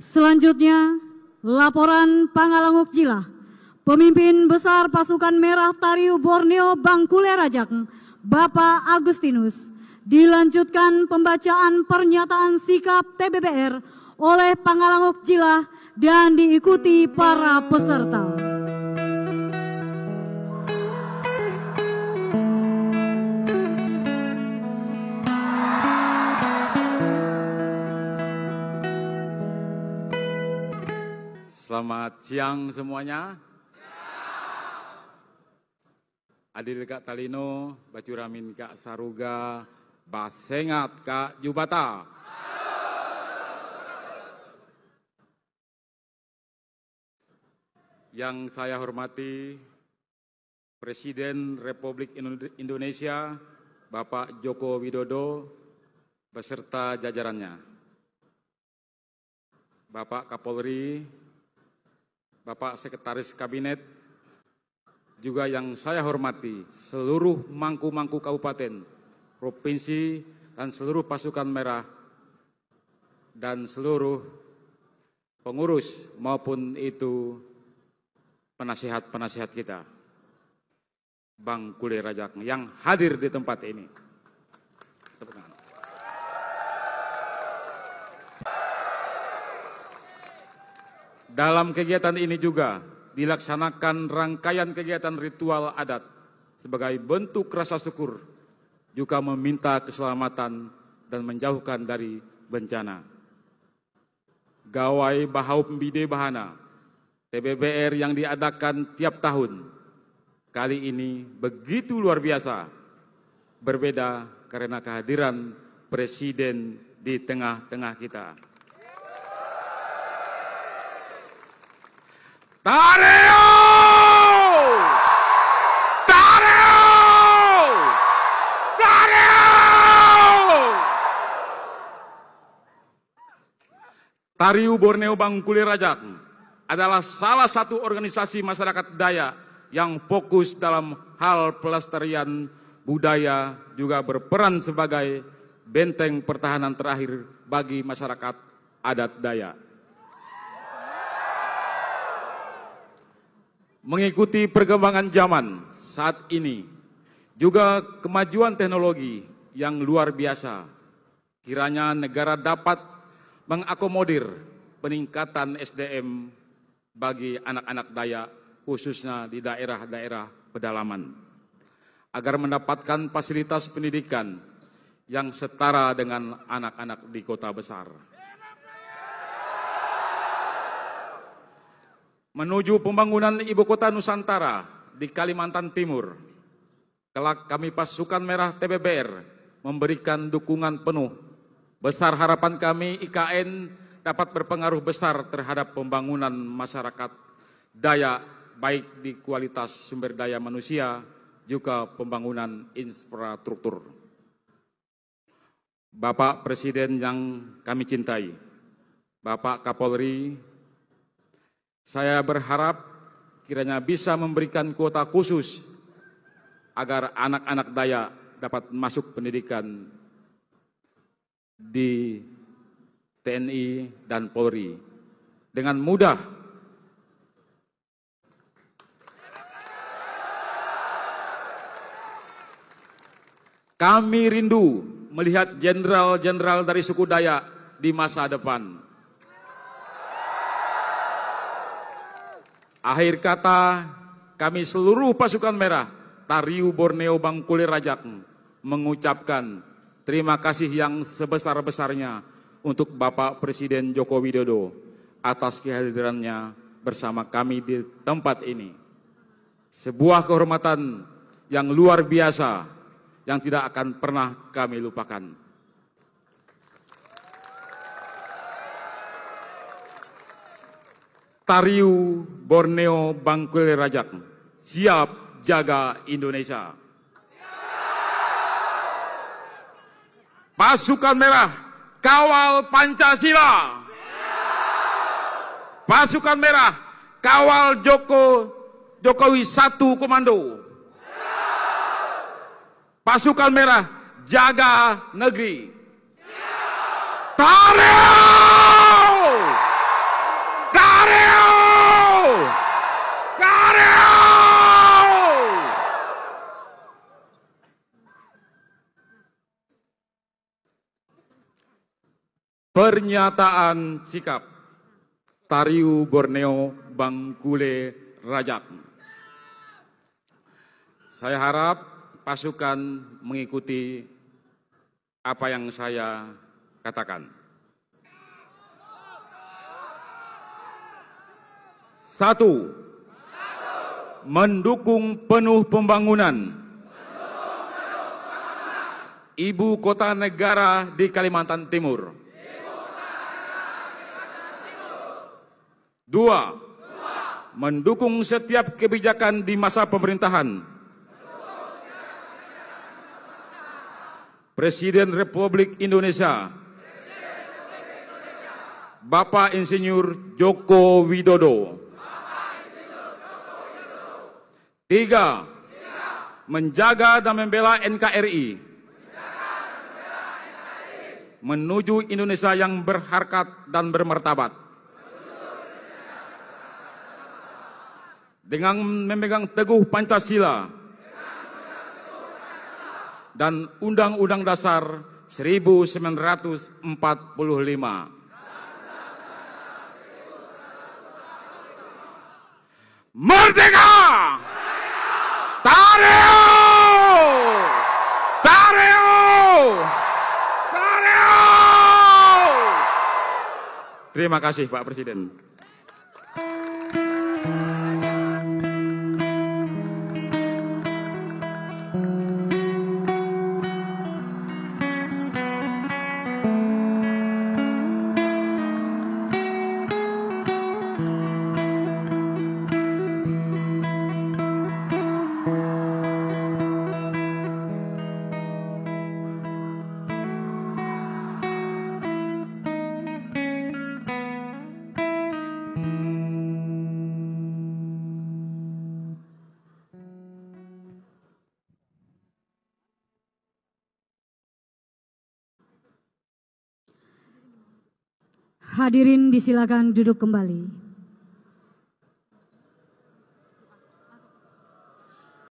Selanjutnya, laporan Pangalanguk Okjila, pemimpin besar pasukan merah Tariu Borneo Bangkule Rajak, Bapak Agustinus, dilanjutkan pembacaan pernyataan sikap TBBR oleh Pangalanguk Okjila dan diikuti para peserta. Selamat siang semuanya. Adil Kak Talino, Bacuramin Kak Saruga, Basengat Kak Jubata. Yang saya hormati Presiden Republik Indonesia Bapak Joko Widodo beserta jajarannya. Bapak Kapolri, Bapak Sekretaris Kabinet, juga yang saya hormati seluruh mangku-mangku kabupaten, provinsi, dan seluruh pasukan merah, dan seluruh pengurus maupun itu penasihat-penasihat kita. Bang Kule Rajak yang hadir di tempat ini. Tepuk tangan. Dalam kegiatan ini juga dilaksanakan rangkaian kegiatan ritual adat sebagai bentuk rasa syukur juga meminta keselamatan dan menjauhkan dari bencana. Gawai Bahau Pembide Bahana, TBBR yang diadakan tiap tahun, kali ini begitu luar biasa, berbeda karena kehadiran Presiden di tengah-tengah kita. Tareo! Tareo! Tareo! Tariu Borneo Bangkuli Rajat adalah salah satu organisasi masyarakat daya yang fokus dalam hal pelestarian budaya juga berperan sebagai benteng pertahanan terakhir bagi masyarakat adat daya. mengikuti perkembangan zaman saat ini, juga kemajuan teknologi yang luar biasa. Kiranya negara dapat mengakomodir peningkatan SDM bagi anak-anak daya khususnya di daerah-daerah pedalaman, agar mendapatkan fasilitas pendidikan yang setara dengan anak-anak di kota besar. menuju pembangunan ibu kota Nusantara di Kalimantan Timur. Kelak kami pasukan merah TBBR memberikan dukungan penuh. Besar harapan kami IKN dapat berpengaruh besar terhadap pembangunan masyarakat daya baik di kualitas sumber daya manusia juga pembangunan infrastruktur. Bapak Presiden yang kami cintai, Bapak Kapolri, saya berharap kiranya bisa memberikan kuota khusus agar anak-anak daya dapat masuk pendidikan di TNI dan Polri dengan mudah. Kami rindu melihat jenderal-jenderal dari suku Dayak di masa depan. Akhir kata kami seluruh pasukan merah Tariu Borneo Bangkuli Rajak mengucapkan terima kasih yang sebesar-besarnya untuk Bapak Presiden Joko Widodo atas kehadirannya bersama kami di tempat ini. Sebuah kehormatan yang luar biasa yang tidak akan pernah kami lupakan. Tariu Borneo Bangkul Rajak siap jaga Indonesia. Pasukan Merah kawal Pancasila. Pasukan Merah kawal Joko Jokowi satu komando. Pasukan Merah jaga negeri. Tariu! Pernyataan sikap Tariu Borneo Bangkule Rajat. Saya harap pasukan mengikuti apa yang saya katakan. Satu, mendukung penuh pembangunan ibu kota negara di Kalimantan Timur. Dua, mendukung setiap kebijakan di masa pemerintahan. Presiden Republik Indonesia, Bapak Insinyur Joko Widodo. Tiga, menjaga dan membela NKRI menuju Indonesia yang berharkat dan bermartabat. dengan memegang teguh Pancasila dan Undang-Undang Dasar 1945. Merdeka! Tareo! Terima kasih Pak Presiden. Hadirin disilakan duduk kembali.